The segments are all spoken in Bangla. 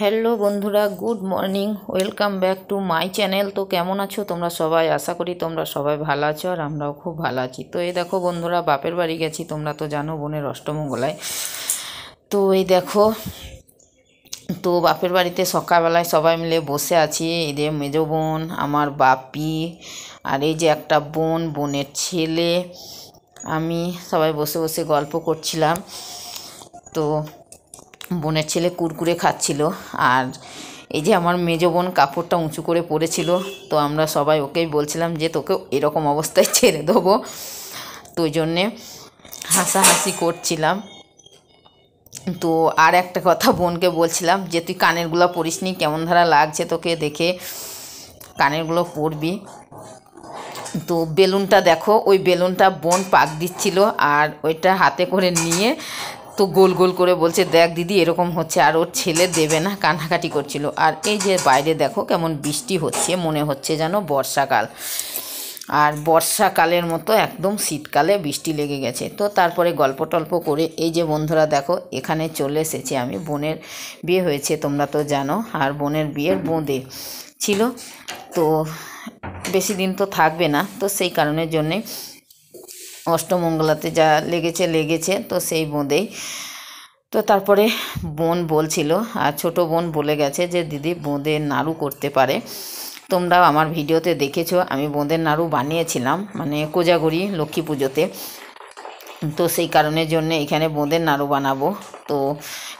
হ্যালো বন্ধুরা good morning welcome back to my channel তো কেমন আছো তোমরা সবাই আশা করি তোমরা সবাই ভালো আছো আর আমরাও খুব ভালো আছি তো এই দেখো বন্ধুরা বাপের বাড়ি গেছি তোমরা তো জানো বোনের অষ্টমঙ্গলায় তো এই দেখো তো বাপের বাড়িতে সকালবেলায় সবাই মিলে বসে আছি এদের মেজ বোন আমার বাপি আর এই যে একটা বোন বোনের ছেলে আমি সবাই বসে বসে গল্প করছিলাম তো বোনের ছেলে কুরকুরে খাচ্ছিল আর এই যে আমার মেজো বোন কাপড়টা উঁচু করে পড়েছিল তো আমরা সবাই ওকেই বলছিলাম যে তোকে এরকম অবস্থায় ছেড়ে দেবো তো জন্যে হাসাহাসি করছিলাম তো আর একটা কথা বোনকে বলছিলাম যে তুই কানেরগুলো পরিস নি কেমন ধারা লাগছে তোকে দেখে কানেরগুলো পরবি তো বেলুনটা দেখো ওই বেলুনটা বোন পাক দিচ্ছিল আর ওইটা হাতে করে নিয়ে তো গোল গোল করে বলছে দেখ দিদি এরকম হচ্ছে আর ওর ছেলে দেবে না কান্নাকাটি করছিল আর এই যে বাইরে দেখো কেমন বৃষ্টি হচ্ছে মনে হচ্ছে যেন বর্ষাকাল আর বর্ষাকালের মতো একদম শীতকালে বৃষ্টি লেগে গেছে তো তারপরে গল্প টল্প করে এই যে বন্ধুরা দেখো এখানে চলে এসেছি আমি বোনের বিয়ে হয়েছে তোমরা তো জানো আর বোনের বিয়ের বোঁদে ছিল তো বেশি দিন তো থাকবে না তো সেই কারণের জন্যে অষ্টমঙ্গলাতে যা লেগেছে লেগেছে তো সেই বোঁদেই তো তারপরে বোন বলছিল আর ছোট বোন বলে গেছে যে দিদি বোঁদে নাড়ু করতে পারে তোমরাও আমার ভিডিওতে দেখেছো আমি বোঁদের নাড়ু বানিয়েছিলাম মানে কোজাগরি লক্ষ্মী পুজোতে তো সেই কারণের জন্য এখানে বোঁদের নাড়ু বানাবো তো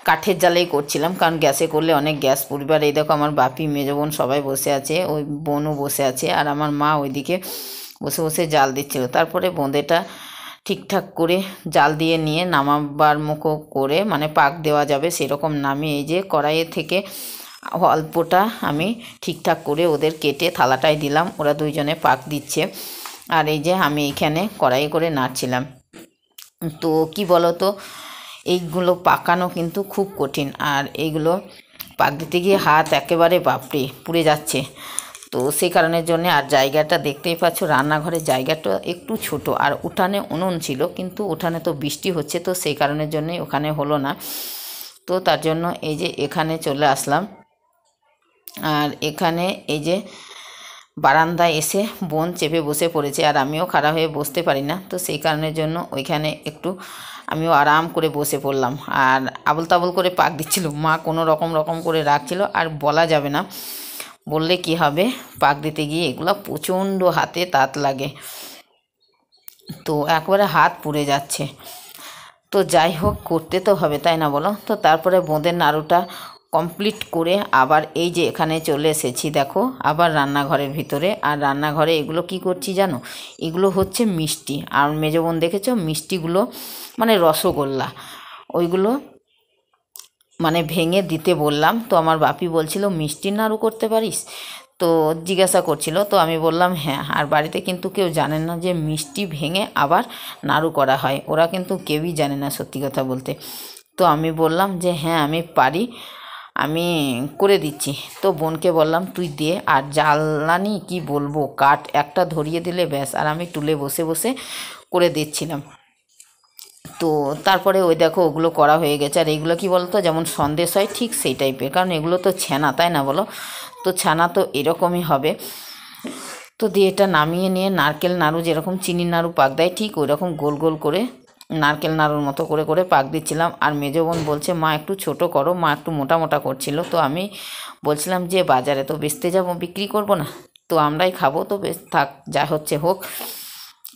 কাঠের জালেই করছিলাম কারণ গ্যাসে করলে অনেক গ্যাস পরিবার এই দেখো আমার বাপি মেজবোন বোন সবাই বসে আছে ওই বোনও বসে আছে আর আমার মা ওইদিকে বসে বসে জাল দিচ্ছিল তারপরে বোঁদেটা ঠিকঠাক করে জাল দিয়ে নিয়ে নামাবার মুখো করে মানে পাক দেওয়া যাবে সেরকম নামে এই যে কড়াইয়ে থেকে অল্পটা আমি ঠিকঠাক করে ওদের কেটে থালাটায় দিলাম ওরা দুইজনে পাক দিচ্ছে আর এই যে আমি এখানে কড়াই করে নাড়ছিলাম তো কি বলো তো এইগুলো পাকানো কিন্তু খুব কঠিন আর এইগুলো পাক দিতে গিয়ে হাত একেবারে বাপড়ে পুড়ে যাচ্ছে তো সেই কারণের জন্য আর জায়গাটা দেখতেই পাচ্ছ রান্নাঘরের জায়গাটা একটু ছোট আর উঠানে উনুন ছিল কিন্তু উঠানে তো বৃষ্টি হচ্ছে তো সেই কারণের জন্য ওখানে হলো না তো তার জন্য এই যে এখানে চলে আসলাম আর এখানে এই যে বারান্দায় এসে বোন চেপে বসে পড়েছে আর আমিও খাড়া হয়ে বসতে পারি না তো সেই কারণের জন্য ওইখানে একটু আমিও আরাম করে বসে পড়লাম আর আবল তাবল করে পাক দিচ্ছিল মা কোনো রকম রকম করে রাখছিল আর বলা যাবে না বললে কি হবে পাক দিতে গিয়ে এগুলো প্রচণ্ড হাতে তাত লাগে তো একবারে হাত পুড়ে যাচ্ছে তো যাই হোক করতে তো হবে তাই না বলো তো তারপরে বোঁদের নাড়ুটা কমপ্লিট করে আবার এই যে এখানে চলে এসেছি দেখো আবার রান্নাঘরের ভিতরে আর রান্নাঘরে এগুলো কি করছি জানো এগুলো হচ্ছে মিষ্টি আর মেজবন বোন দেখেছো মিষ্টিগুলো মানে রসগোল্লা ওইগুলো মানে ভেঙে দিতে বললাম তো আমার বাপি বলছিল মিষ্টি নাড়ু করতে পারিস তো জিজ্ঞাসা করছিল তো আমি বললাম হ্যাঁ আর বাড়িতে কিন্তু কেউ জানে না যে মিষ্টি ভেঙে আবার নাড়ু করা হয় ওরা কিন্তু কেউই জানে না সত্যি কথা বলতে তো আমি বললাম যে হ্যাঁ আমি পারি আমি করে দিচ্ছি তো বোনকে বললাম তুই দে আর জ্বালানি কি বলবো কাঠ একটা ধরিয়ে দিলে ব্যাস আর আমি তুলে বসে বসে করে দিচ্ছিলাম তো তারপরে ওই দেখো ওগুলো করা হয়ে গেছে আর এগুলো কি বলতো যেমন সন্দেশ হয় ঠিক সেই টাইপের কারণ এগুলো তো ছানা তাই না বলো তো ছানা তো এরকমই হবে তো দিয়ে এটা নামিয়ে নিয়ে নারকেল নাড়ু যেরকম চিনির নাড়ু পাক দেয় ঠিক ওই রকম গোল গোল করে নারকেল নাড়ুর মতো করে করে পাক দিচ্ছিলাম আর মেজো বোন বলছে মা একটু ছোট করো মা একটু মোটা মোটা করছিল তো আমি বলছিলাম যে বাজারে তো বেচতে যাবো বিক্রি করব না তো আমরাই খাবো তো বেশ থাক যা হচ্ছে হোক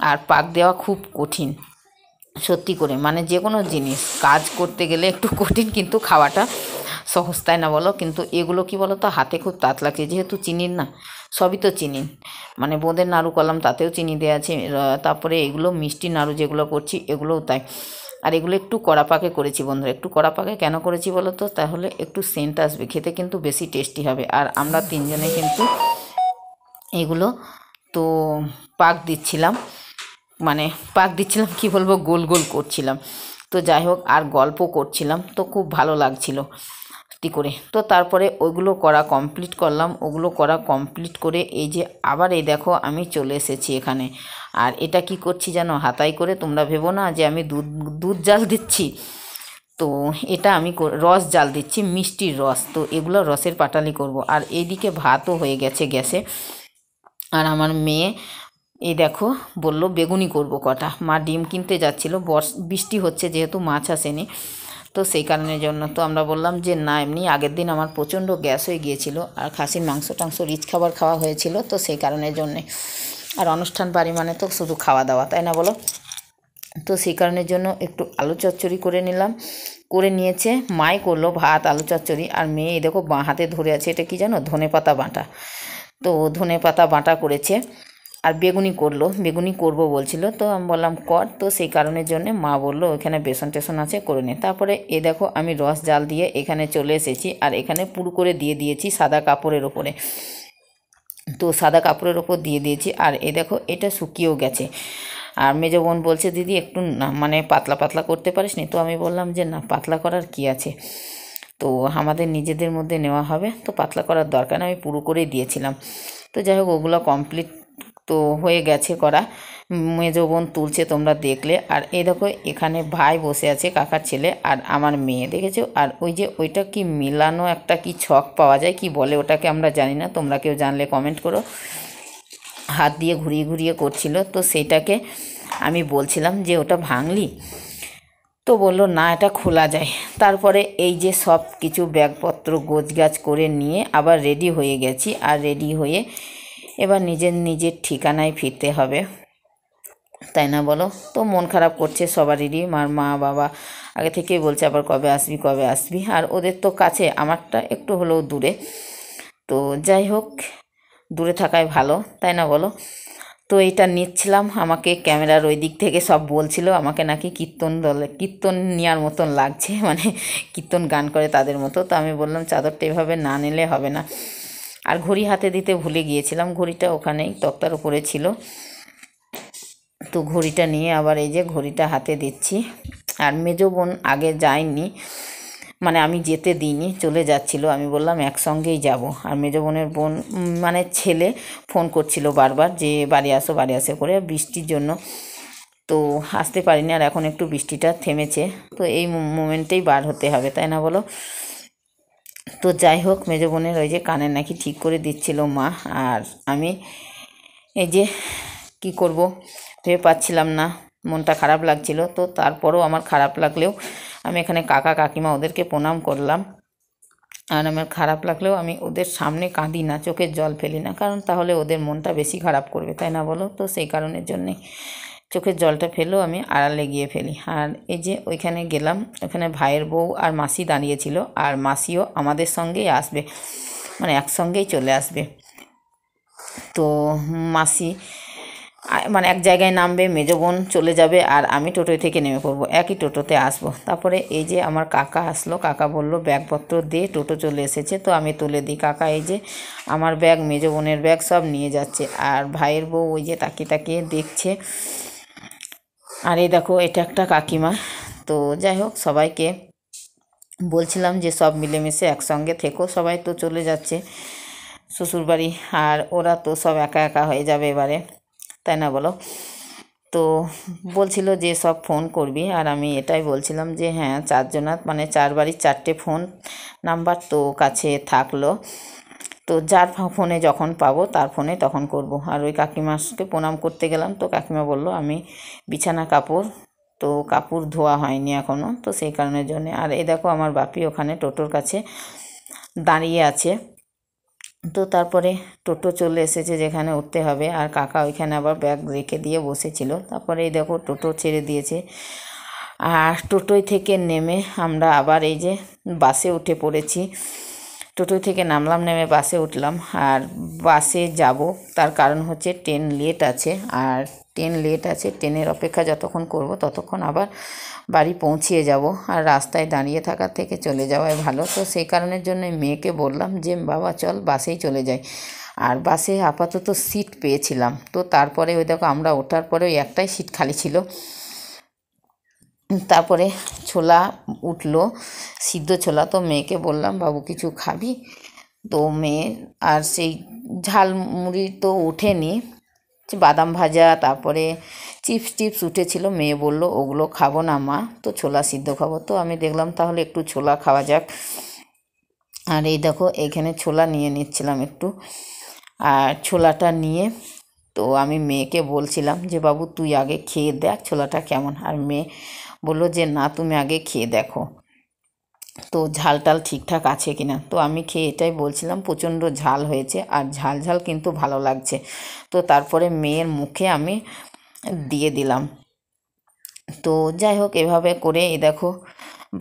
আর পাক দেওয়া খুব কঠিন সত্যি করে মানে যে কোনো জিনিস কাজ করতে গেলে একটু কঠিন কিন্তু খাওয়াটা সহজ তাই না বলো কিন্তু এগুলো কি বলো তো হাতে খুব তাঁত লাগছে যেহেতু চিনির না সবই তো চিনি মানে বোঁদের নাড়ু কলাম তাতেও চিনি দেওয়া আছে তারপরে এগুলো মিষ্টি নাড়ু যেগুলো করছি এগুলোও তাই আর এগুলো একটু কড়া পাকে করেছি বন্ধুরা একটু কড়া পাকে কেন করেছি বলো তো তাহলে একটু সেন্ট আসবে খেতে কিন্তু বেশি টেস্টি হবে আর আমরা তিনজনে কিন্তু এগুলো তো পাক দিচ্ছিলাম মানে পাক দিচ্ছিলাম কি বলবো গোল গোল করছিলাম তো যাই হোক আর গল্প করছিলাম তো খুব ভালো লাগছিল টি করে তো তারপরে ওগুলো করা কমপ্লিট করলাম ওগুলো করা কমপ্লিট করে এই যে আবার এই দেখো আমি চলে এসেছি এখানে আর এটা কি করছি যেন হাতাই করে তোমরা ভেবো না যে আমি দুধ দুধ জাল দিচ্ছি তো এটা আমি রস জাল দিচ্ছি মিষ্টির রস তো এগুলো রসের পাটালি করব আর এইদিকে ভাতও হয়ে গেছে গ্যাসে আর আমার মেয়ে এই দেখো বলল বেগুনি করব কটা মা ডিম কিনতে যাচ্ছিল বর্ষ বৃষ্টি হচ্ছে যেহেতু মাছ আসেনি তো সেই কারণের জন্য তো আমরা বললাম যে না এমনি আগের দিন আমার প্রচণ্ড গ্যাস হয়ে গিয়েছিল আর খাসির মাংস টাংস রিচ খাবার খাওয়া হয়েছিল তো সেই কারণের জন্যে আর অনুষ্ঠান বাড়ি মানে তো শুধু খাওয়া দাওয়া তাই না বলো তো সেই কারণের জন্য একটু আলু চচ্চড়ি করে নিলাম করে নিয়েছে মাই করলো ভাত আলু চচ্চড়ি আর মেয়ে দেখো বাঁ হাতে ধরে আছে এটা কি জানো ধনে পাতা বাঁটা তো ধনে পাতা বাঁটা করেছে আর বেগুনি করলো বেগুনি করব বলছিল তো আমি বললাম কর তো সেই কারণের জন্য মা বলল এখানে বেসন টেসন আছে করে নে তারপরে এ দেখো আমি রস জাল দিয়ে এখানে চলে এসেছি আর এখানে পুরো করে দিয়ে দিয়েছি সাদা কাপড়ের ওপরে তো সাদা কাপড়ের ওপর দিয়ে দিয়েছি আর এ দেখো এটা শুকিয়েও গেছে আর মেজ বোন বলছে দিদি একটু না মানে পাতলা পাতলা করতে পারিস নি তো আমি বললাম যে না পাতলা করার কি আছে তো আমাদের নিজেদের মধ্যে নেওয়া হবে তো পাতলা করার দরকার আমি পুরো করেই দিয়েছিলাম তো যাই হোক ওগুলো কমপ্লিট তো হয়ে গেছে করা মেজো বোন তুলছে তোমরা দেখলে আর এই দেখো এখানে ভাই বসে আছে কাকার ছেলে আর আমার মেয়ে দেখেছো আর ওই যে ওইটা কি মিলানো একটা কি ছক পাওয়া যায় কি বলে ওটাকে আমরা জানি না তোমরা কেউ জানলে কমেন্ট করো হাত দিয়ে ঘুরিয়ে ঘুরিয়ে করছিল তো সেটাকে আমি বলছিলাম যে ওটা ভাঙলি তো বললো না এটা খোলা যায় তারপরে এই যে সব কিছু ব্যাগপত্র গোছগাছ করে নিয়ে আবার রেডি হয়ে গেছি আর রেডি হয়ে এবার নিজের নিজের ঠিকানায় ফিরতে হবে তাই না বলো তো মন খারাপ করছে সবারই মার মা বাবা আগে থেকেই বলছে আবার কবে আসবি কবে আসবি আর ওদের তো কাছে আমারটা একটু হলেও দূরে তো যাই হোক দূরে থাকাই ভালো তাই না বলো তো এটা নিচ্ছিলাম আমাকে ক্যামেরার ওই দিক থেকে সব বলছিল আমাকে নাকি কীর্তন দলে কীর্তন নেওয়ার মতন লাগছে মানে কীর্তন গান করে তাদের মতো তো আমি বললাম চাদরটা এভাবে না নিলে হবে না আর ঘড়ি হাতে দিতে ভুলে গিয়েছিলাম ঘড়িটা ওখানেই তক্তার উপরে ছিল তো ঘড়িটা নিয়ে আবার এই যে ঘড়িটা হাতে দিচ্ছি আর মেজো বোন আগে যায়নি মানে আমি যেতে দিইনি চলে যাচ্ছিল আমি বললাম একসঙ্গেই যাব আর মেজো বোনের বোন মানে ছেলে ফোন করছিল বারবার যে বাড়ি আসো বাড়ি আসে করে বৃষ্টির জন্য তো আসতে পারিনি আর এখন একটু বৃষ্টিটা থেমেছে তো এই মোমেন্টেই বার হতে হবে তাই না বলো তো যাই হোক মেজো বোনের ওই যে কানের নাকি ঠিক করে দিচ্ছিল মা আর আমি এই যে কি করব ভেবে পাচ্ছিলাম না মনটা খারাপ লাগছিল তো তারপরেও আমার খারাপ লাগলেও আমি এখানে কাকা কাকিমা ওদেরকে প্রণাম করলাম আর আমার খারাপ লাগলেও আমি ওদের সামনে কাঁদি না চোখের জল ফেলি না কারণ তাহলে ওদের মনটা বেশি খারাপ করবে তাই না বলো তো সেই কারণের জন্যে চোখের জলটা ফেলেও আমি আড়ালে গিয়ে ফেলি আর এই যে ওইখানে গেলাম ওখানে ভাইয়ের বউ আর মাসি দাঁড়িয়েছিল আর মাসিও আমাদের সঙ্গেই আসবে মানে একসঙ্গেই চলে আসবে তো মাসি মানে এক জায়গায় নামবে মেজো বোন চলে যাবে আর আমি টোটোয় থেকে নেমে পড়বো একই টোটোতে আসব তারপরে এই যে আমার কাকা আসলো কাকা বলল ব্যাগপত্র দিয়ে টোটো চলে এসেছে তো আমি তুলে দিই কাকা এই যে আমার ব্যাগ মেজো বোনের ব্যাগ সব নিয়ে যাচ্ছে আর ভাইয়ের বউ ওই যে তাকিয়ে তাকিয়ে দেখছে আর এই দেখো এটা একটা কাকিমা তো যাই হোক সবাইকে বলছিলাম যে সব মিলেমিশে একসঙ্গে থেকো সবাই তো চলে যাচ্ছে শ্বশুরবাড়ি আর ওরা তো সব একা একা হয়ে যাবে এবারে তাই না বলো তো বলছিল যে সব ফোন করবি আর আমি এটাই বলছিলাম যে হ্যাঁ চারজনাত মানে চার বাড়ির চারটে ফোন নাম্বার তো কাছে থাকলো তো যার ফোনে যখন পাবো তার ফোনে তখন করব। আর ওই কাকিমাকে প্রণাম করতে গেলাম তো কাকিমা বলল আমি বিছানা কাপড় তো কাপড় ধোয়া হয়নি এখনও তো সেই কারণের জন্যে আর এই দেখো আমার বাপি ওখানে টোটোর কাছে দাঁড়িয়ে আছে তো তারপরে টোটো চলে এসেছে যেখানে উঠতে হবে আর কাকা ওইখানে আবার ব্যাগ রেখে দিয়ে বসেছিল তারপরে এই দেখো টোটো ছেড়ে দিয়েছে আর টোটোয় থেকে নেমে আমরা আবার এই যে বাসে উঠে পড়েছি টোটো থেকে নামলাম নেমে বাসে উঠলাম আর বাসে যাব তার কারণ হচ্ছে ট্রেন লেট আছে আর ট্রেন লেট আছে ট্রেনের অপেক্ষা যতক্ষণ করব ততক্ষণ আবার বাড়ি পৌঁছিয়ে যাব আর রাস্তায় দাঁড়িয়ে থাকার থেকে চলে যাওয়াই ভালো তো সেই কারণের জন্য মেয়েকে বললাম যে বাবা চল বাসেই চলে যাই আর বাসে আপাতত সিট পেয়েছিলাম তো তারপরে ওই দেখো আমরা ওঠার পরে ওই একটাই সিট খালি ছিল তারপরে ছোলা উঠলো সিদ্ধ ছোলা তো মেয়েকে বললাম বাবু কিছু খাবি তো মেয়ে আর সেই ঝালমুড়ি তো ওঠেনি বাদাম ভাজা তারপরে চিপস টিপস উঠেছিল মেয়ে বলল ওগুলো খাবো না মা তো ছোলা সিদ্ধ খাবো তো আমি দেখলাম তাহলে একটু ছোলা খাওয়া যাক আর এই দেখো এখানে ছোলা নিয়ে নিচ্ছিলাম একটু আর ছোলাটা নিয়ে তো আমি মেয়েকে বলছিলাম যে বাবু তুই আগে খেয়ে দেখ ছোলাটা কেমন আর মেয়ে বললো যে না তুমি আগে খেয়ে দেখো তো ঝাল টাল ঠিকঠাক আছে কি না তো আমি খেয়ে এটাই বলছিলাম প্রচণ্ড ঝাল হয়েছে আর ঝাল ঝাল কিন্তু ভালো লাগছে তো তারপরে মেয়ের মুখে আমি দিয়ে দিলাম তো যাই হোক এভাবে করে এই দেখো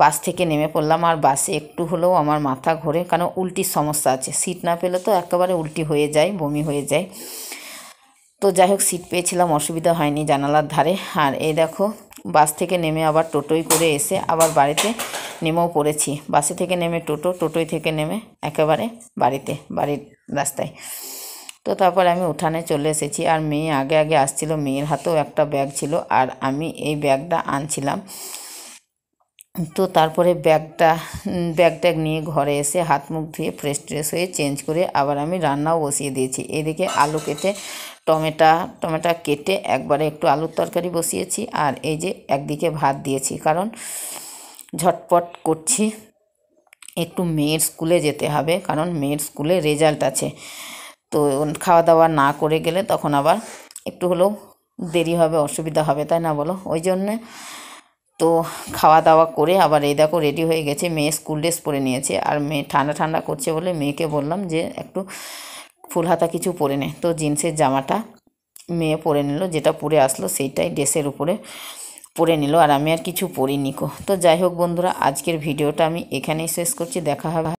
বাস থেকে নেমে পড়লাম আর বাসে একটু হলেও আমার মাথা ঘোরে কারণ উল্টি সমস্যা আছে সিট না পেলে তো একেবারে উল্টি হয়ে যায় বমি হয়ে যায় তো যাই হোক সিট পেয়েছিলাম অসুবিধা হয়নি জানালার ধারে আর এই দেখো বাস থেকে নেমে আবার টোটোই করে এসে আবার বাড়িতে নেমেও পড়েছি বাসে থেকে নেমে টোটো টোটোই থেকে নেমে একেবারে বাড়িতে বাড়ির রাস্তায় তো তারপর আমি উঠানে চলে এসেছি আর মেয়ে আগে আগে আসছিল মেয়ের হাতেও একটা ব্যাগ ছিল আর আমি এই ব্যাগটা আনছিলাম তো তারপরে ব্যাগটা ব্যাগ ট্যাগ নিয়ে ঘরে এসে হাত মুখ ধুয়ে ফ্রেশ ট্রেশ হয়ে চেঞ্জ করে আবার আমি রান্নাও বসিয়ে দিয়েছি এদিকে আলু কেটে টমেটা টমেটা কেটে একবারে একটু আলুর তরকারি বসিয়েছি আর এই যে একদিকে ভাত দিয়েছি কারণ ঝটপট করছি একটু মেয়ের স্কুলে যেতে হবে কারণ মেয়ের স্কুলে রেজাল্ট আছে তো খাওয়া দাওয়া না করে গেলে তখন আবার একটু হলেও দেরি হবে অসুবিধা হবে তাই না বলো ওই জন্যে তো খাওয়া দাওয়া করে আবার এই দেখো রেডি হয়ে গেছে মেয়ে স্কুল ড্রেস পরে নিয়েছে আর মেয়ে ঠান্ডা ঠান্ডা করছে বলে মেয়েকে বললাম যে একটু ফুল হাতা কিছু পরে নে তো জিন্সের জামাটা মেয়ে পরে নিল যেটা পরে আসলো সেইটাই ড্রেসের উপরে পরে নিল আর আমি আর কিছু পরিনি কো তো যাই হোক বন্ধুরা আজকের ভিডিওটা আমি এখানেই শেষ করছি দেখা হবে